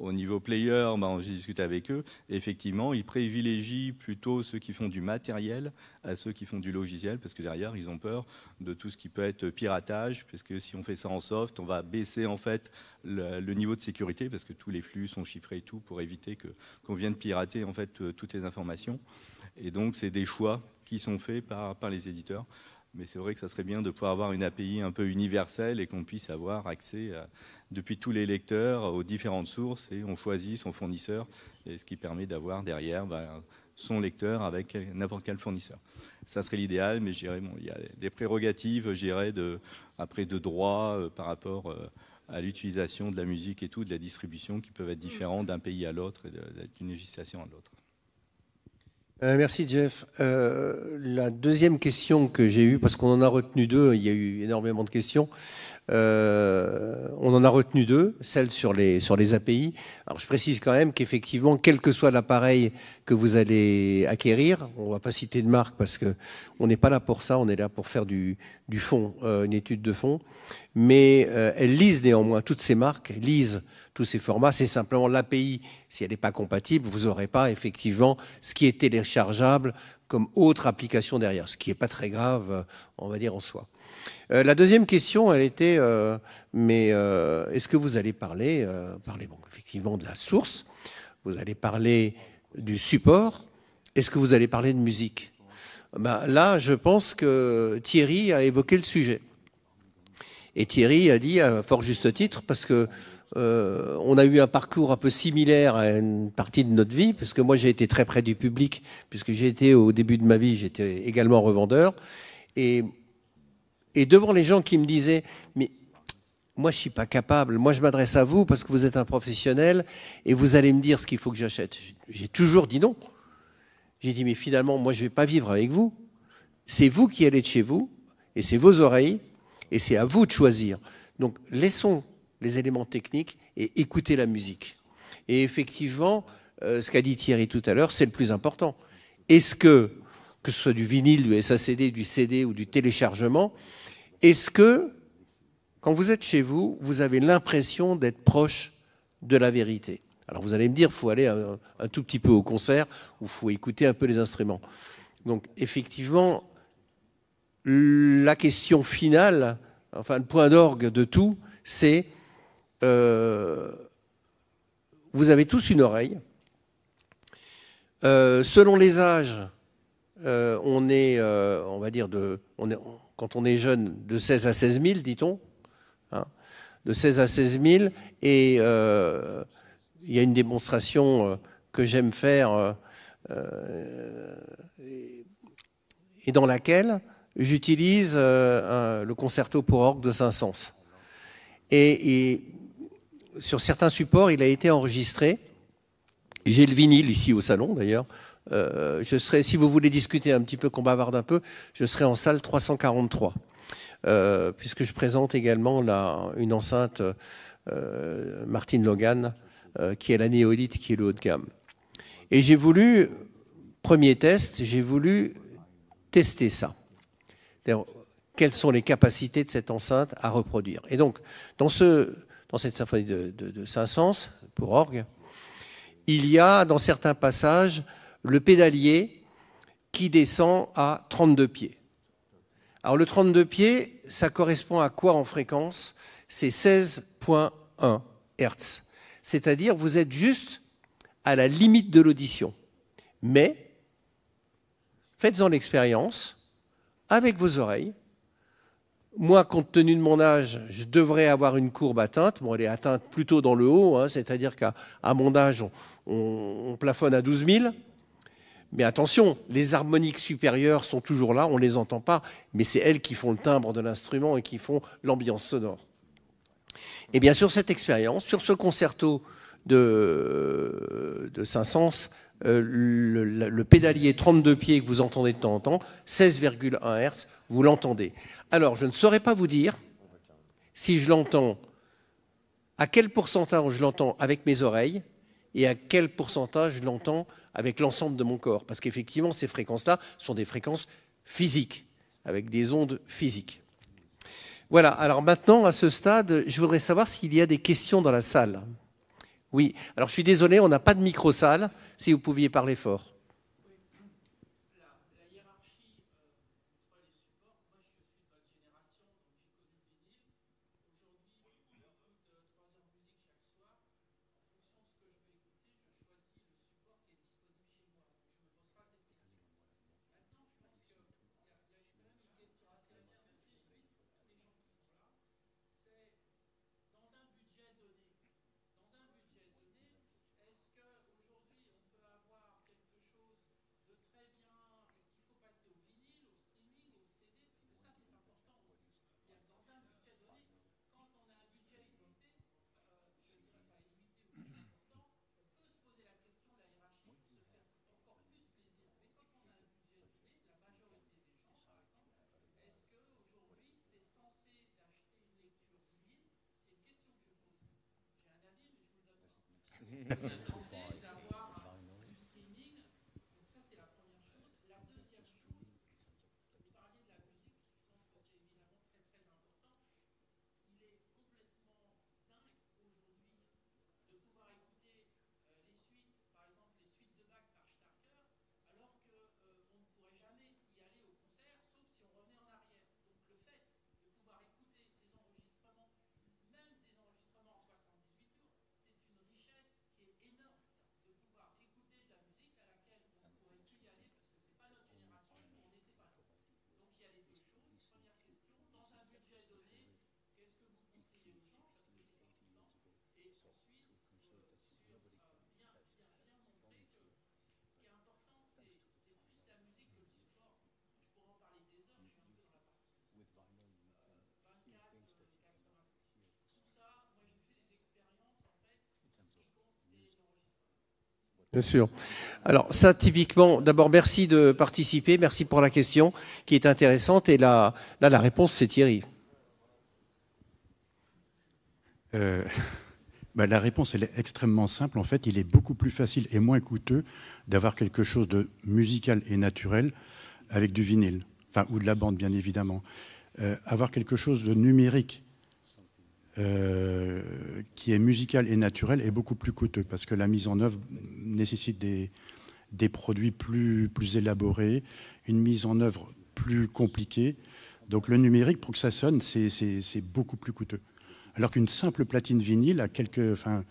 au niveau player, ben, j'ai discuté avec eux. effectivement, ils privilégient plutôt ceux qui font du matériel à ceux qui font du logiciel, parce que derrière, ils ont peur de tout ce qui peut être piratage, parce que si on fait ça en soft, on va baisser en fait le, niveau de sécurité, parce que tous les flux sont chiffrés et tout, pour éviter qu'on vienne pirater en fait euh, toutes les informations. Et donc, c'est des choix qui sont faits par les éditeurs. Mais c'est vrai que ça serait bien de pouvoir avoir une API un peu universelle et qu'on puisse avoir accès depuis tous les lecteurs aux différentes sources et on choisit son fournisseur, et ce qui permet d'avoir derrière ben, son lecteur avec n'importe quel fournisseur. Ça serait l'idéal, mais il y a des prérogatives, j'irais, de, après de droits euh, par rapport euh, à l'utilisation de la musique et tout, de la distribution qui peuvent être différents d'un mm. pays à l'autre et d'une législation à l'autre. Euh, merci Jeff. Euh, la deuxième question que j'ai eue, parce qu'on en a retenu deux, il y a eu énormément de questions. Euh, on en a retenu deux, celle sur les, sur les API. Alors je précise quand même qu'effectivement, quel que soit l'appareil que vous allez acquérir, on ne va pas citer de marque parce qu'on n'est pas là pour ça, on est là pour faire du, du fond, une étude de fond. Mais elles lisent néanmoins, toutes ces marques lisent tous ces formats. C'est simplement l'API, si elle n'est pas compatible, vous n'aurez pas effectivement ce qui est téléchargeable comme autre application derrière, ce qui n'est pas très grave, euh, on va dire en soi. Euh, la deuxième question, elle était, euh, mais est-ce que vous allez parler, parler bon, effectivement de la source, vous allez parler du support, est-ce que vous allez parler de musique ben, Là, je pense que Thierry a évoqué le sujet. Et Thierry a dit, à fort juste titre, parce que euh, on a eu un parcours un peu similaire à une partie de notre vie, parce que moi j'ai été très près du public, puisque j'ai été au début de ma vie, j'étais également revendeur. Et, devant les gens qui me disaient, mais moi je suis pas capable, moi je m'adresse à vous parce que vous êtes un professionnel et vous allez me dire ce qu'il faut que j'achète. J'ai toujours dit non. J'ai dit, mais finalement, moi je vais pas vivre avec vous. C'est vous qui allez de chez vous, et c'est vos oreilles, et c'est à vous de choisir. Donc laissons les éléments techniques et écouter la musique. Et effectivement, euh, ce qu'a dit Thierry tout à l'heure, c'est le plus important. Est-ce que, que ce soit du vinyle, du SACD, du CD ou du téléchargement, est-ce que, quand vous êtes chez vous, vous avez l'impression d'être proche de la vérité Alors vous allez me dire, il faut aller un, un, tout petit peu au concert ou il faut écouter un peu les instruments. Donc effectivement, la question finale, enfin le point d'orgue de tout, c'est euh, vous avez tous une oreille. Euh, selon les âges, euh, on est, on va dire, de, on est, quand on est jeune, de 16 à 16 000, dit-on. Hein, de 16 à 16 000. Et il y a une démonstration que j'aime faire et, et, dans laquelle j'utilise le concerto pour orgue de Saint-Saëns. Et, et, sur certains supports, il a été enregistré. J'ai le vinyle ici au salon d'ailleurs. Euh, je serai, si vous voulez discuter un petit peu, qu'on bavarde un peu, je serai en salle 343, euh, puisque je présente également la, une enceinte euh, Martine Logan, qui est la néolithique, qui est le haut de gamme. Et j'ai voulu, premier test, j'ai voulu tester ça. Quelles sont les capacités de cette enceinte à reproduire Et donc, dans ce dans cette symphonie de, Saint-Saëns pour orgue, il y a dans certains passages le pédalier qui descend à 32 pieds. Alors le 32 pieds, ça correspond à quoi en fréquence C'est 16.1 Hertz. C'est-à-dire vous êtes juste à la limite de l'audition. Mais faites-en l'expérience avec vos oreilles moi, compte tenu de mon âge, je devrais avoir une courbe atteinte. elle est atteinte plutôt dans le haut, hein, c'est-à-dire qu'à mon âge, on, plafonne à 12 000. Mais attention, les harmoniques supérieures sont toujours là, on ne les entend pas, mais c'est elles qui font le timbre de l'instrument et qui font l'ambiance sonore. Et bien sur cette expérience, sur ce concerto de, de Saint-Saëns, euh, le, le, pédalier 32 pieds que vous entendez de temps en temps, 16,1 Hz, vous l'entendez. Alors, je ne saurais pas vous dire si je l'entends, à quel pourcentage je l'entends avec mes oreilles et à quel pourcentage je l'entends avec l'ensemble de mon corps. Parce qu'effectivement, ces fréquences-là sont des fréquences physiques, avec des ondes physiques. Voilà, alors maintenant, à ce stade, je voudrais savoir s'il y a des questions dans la salle. Oui, alors je suis désolé, on n'a pas de micro-salle, si vous pouviez parler fort. Bien sûr. Alors ça, typiquement, d'abord, merci de participer, merci pour la question qui est intéressante. Et là, la réponse, c'est Thierry. Euh, bah, la réponse, elle est extrêmement simple. En fait, il est beaucoup plus facile et moins coûteux d'avoir quelque chose de musical et naturel avec du vinyle, enfin, ou de la bande, bien évidemment. Euh, avoir quelque chose de numérique euh, qui est musical et naturel est beaucoup plus coûteux parce que la mise en œuvre nécessite des, des produits plus, plus élaborés, une mise en œuvre plus compliquée. Donc le numérique, pour que ça sonne, c'est beaucoup plus coûteux. Alors qu'une simple platine vinyle à quelques, enfin,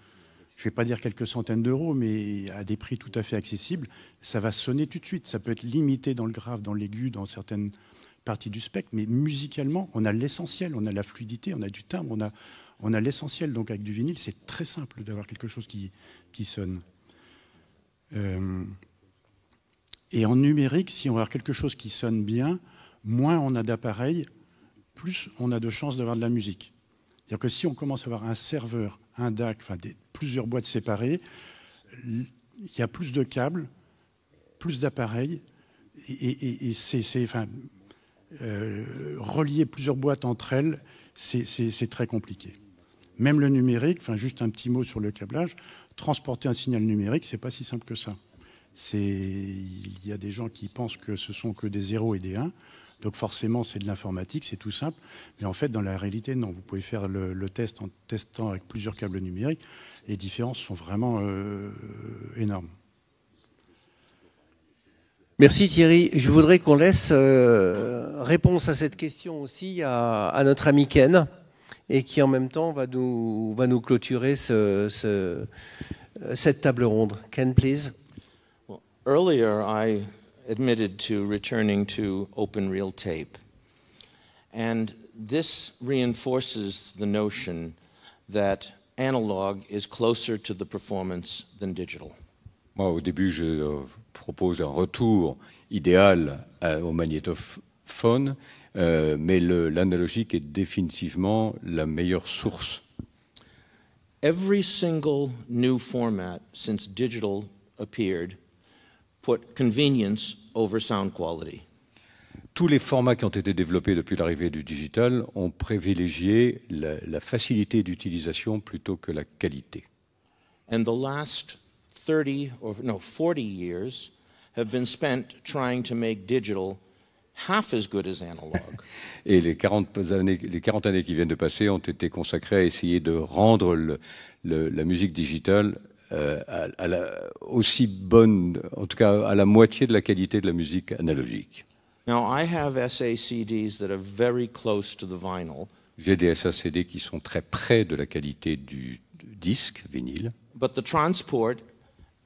je ne vais pas dire quelques centaines d'euros, mais à des prix tout à fait accessibles, ça va sonner tout de suite. Ça peut être limité dans le grave, dans l'aigu, dans certaines partie du spectre, mais musicalement, on a l'essentiel, on a la fluidité, on a du timbre, on a, on a l'essentiel. Donc avec du vinyle, c'est très simple d'avoir quelque chose qui, qui sonne. Euh, et en numérique, si on a quelque chose qui sonne bien, moins on a d'appareils, plus on a de chances d'avoir de la musique. C'est-à-dire que si on commence à avoir un serveur, un DAC, enfin plusieurs boîtes séparées, il y a plus de câbles, plus d'appareils, et, c'est, euh, relier plusieurs boîtes entre elles, c'est très compliqué. Même le numérique, enfin juste un petit mot sur le câblage, transporter un signal numérique, c'est pas si simple que ça. Il y a des gens qui pensent que ce sont que des 0 et des 1, donc forcément c'est de l'informatique, c'est tout simple, mais en fait dans la réalité non, vous pouvez faire le, test en testant avec plusieurs câbles numériques, les différences sont vraiment euh, énormes. Merci Thierry. Je voudrais qu'on laisse euh, réponse à cette question aussi à, notre ami Ken, et qui en même temps va nous, va nous clôturer cette table ronde. Ken, please. Well, earlier, I admitted to returning to open reel tape. And this reinforces the notion that analog is closer to the performance than digital. Moi, au début, je euh, propose un retour idéal euh, au magnétophone, euh, mais l'analogique est définitivement la meilleure source. Tous les formats qui ont été développés depuis l'arrivée du digital ont privilégié la, facilité d'utilisation plutôt que la qualité. And the last et les 40 années, les 40 années qui viennent de passer ont été consacrées à essayer de rendre la musique digitale euh, à, aussi bonne, en tout cas à la moitié de la qualité de la musique analogique. Now I J'ai des SACD qui sont très près de la qualité du disque vinyle.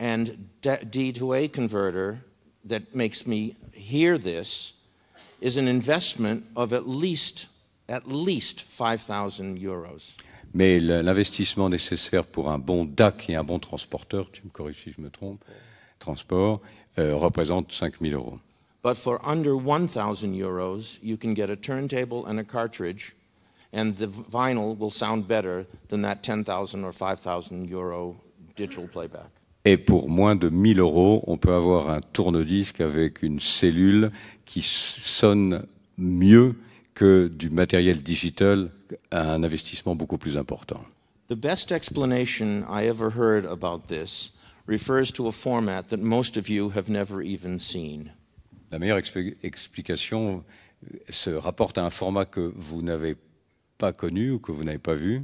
And D to A converter that makes me hear this is an investment of at least at least 5,000 euros. Mais l'investissement nécessaire pour un bon DAC et un bon transporteur, tu me corriges si je me trompe, transport, euh, représente 5,000 euros. But for under 1,000 euros, you can get a turntable and a cartridge, and the vinyl will sound better than that 10,000 or 5,000 euro digital playback. Et pour moins de 1000 euros, on peut avoir un tourne-disque avec une cellule qui sonne mieux que du matériel digital à un investissement beaucoup plus important. The best explanation I ever heard about this refers to La meilleure explication se rapporte à un format que vous n'avez pas connu ou que vous n'avez pas vu.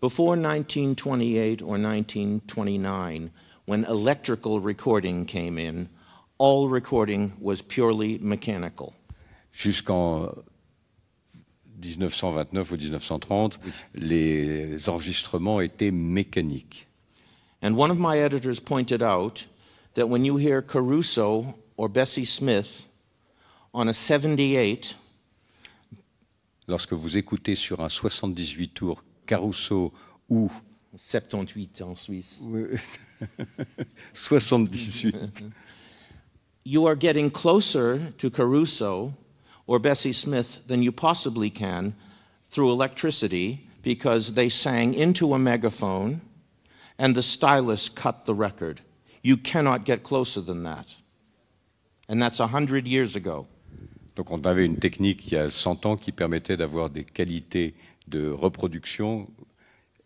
Before 1928 or 1929, when electrical recording came in, all recording was purely mechanical. Jusqu'en 1929 ou 1930, les enregistrements étaient mécaniques. And one of my editors pointed out that when you hear Caruso or Bessie Smith on a 78, lorsque vous écoutez sur un 78 tours Caruso ou 78 en Suisse. 78. you are getting closer to Caruso or Bessie Smith than you possibly can through electricity because they sang into a megaphone and the stylus cut the record. You cannot get closer than that. And that's 100 years ago. Donc on avait une technique il y a 100 ans qui permettait d'avoir des qualités de reproduction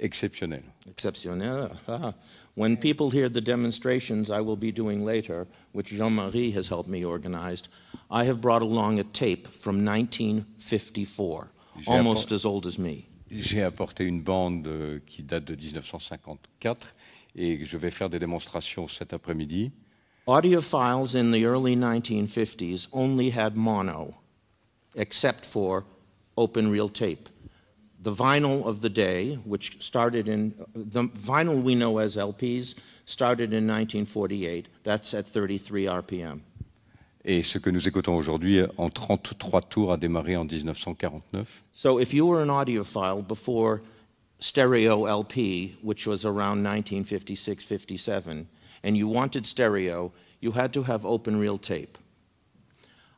exceptionnel. Exceptionnel. Ah. When people hear the demonstrations I will be doing later, which Jean Marie has helped me organize, I have brought along a tape from 1954, almost as old as me. J'ai apporté une bande euh, qui date de 1954 et je vais faire des démonstrations cet après-midi. Audiophiles in the early 1950s only had mono, except for open reel tape the vinyl of the day, which started in the vinyl we know as LPs, started in 1948. That's at 33 RPM. Et ce que nous écoutons aujourd'hui en 33 tours a démarré en 1949. So if you were an audiophile before stereo LP, which was around 1956-57, and you wanted stereo, you had to have open reel tape.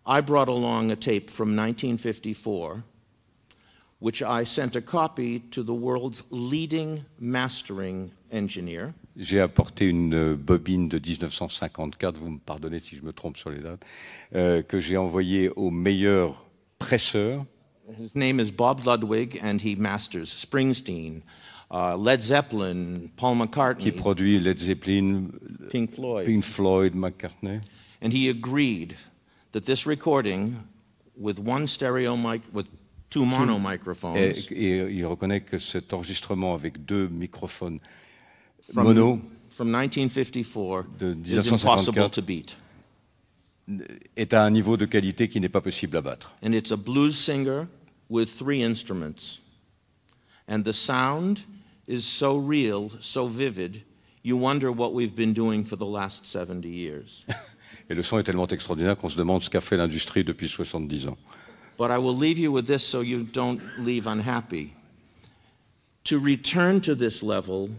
I brought along a tape from 1954 which I sent a copy to the world's leading mastering engineer. J'ai apporté une euh, bobine de 1954, vous me pardonnez si je me trompe sur les dates, euh, que j'ai envoyé au meilleur presseur. His name is Bob Ludwig and he masters Springsteen, uh, Led Zeppelin, Paul McCartney. Qui produit Led Zeppelin, Pink Floyd. Pink Floyd, McCartney. And he agreed that this recording with one stereo mic with Et, il reconnaît que cet enregistrement avec deux microphones mono de 1954 est à un niveau de qualité qui n'est pas possible à battre. And it's a blues singer with three instruments. Et le son est tellement extraordinaire qu'on se demande ce qu'a fait l'industrie depuis 70 ans. But I will leave you with this so you don't leave unhappy. To return to this level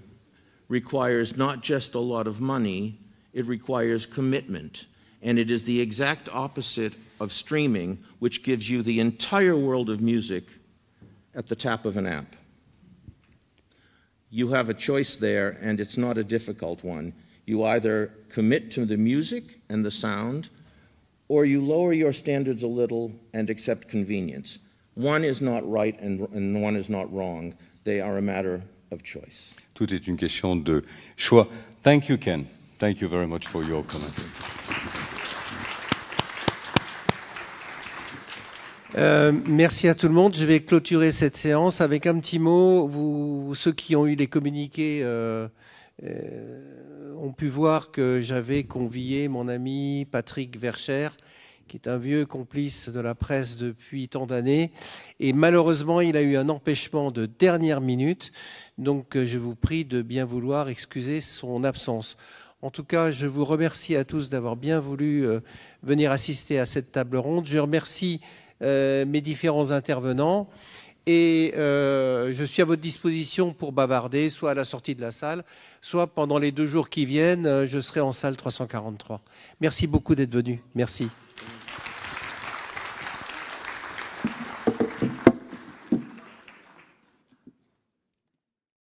requires not just a lot of money, it requires commitment. And it is the exact opposite of streaming, which gives you the entire world of music at the tap of an app. You have a choice there, and it's not a difficult one. You either commit to the music and the sound or you lower your standards a little and accept convenience. One is not right and, and one is not wrong. They are a matter of choice. Tout est une question de choix. Thank you, Ken. Thank you very much for your comment. Euh, merci à tout le monde. Je vais clôturer cette séance avec un petit mot. Vous, ceux qui ont eu les communiqués euh, euh, ont pu voir que j'avais convié mon ami Patrick Vercher, qui est un vieux complice de la presse depuis tant d'années. Et malheureusement, il a eu un empêchement de dernière minute. Donc, euh, je vous prie de bien vouloir excuser son absence. En tout cas, je vous remercie à tous d'avoir bien voulu euh, venir assister à cette table ronde. Je remercie mes différents intervenants et euh, je suis à votre disposition pour bavarder, soit à la sortie de la salle, soit pendant les deux jours qui viennent, euh, je serai en salle 343. Merci beaucoup d'être venu. Merci.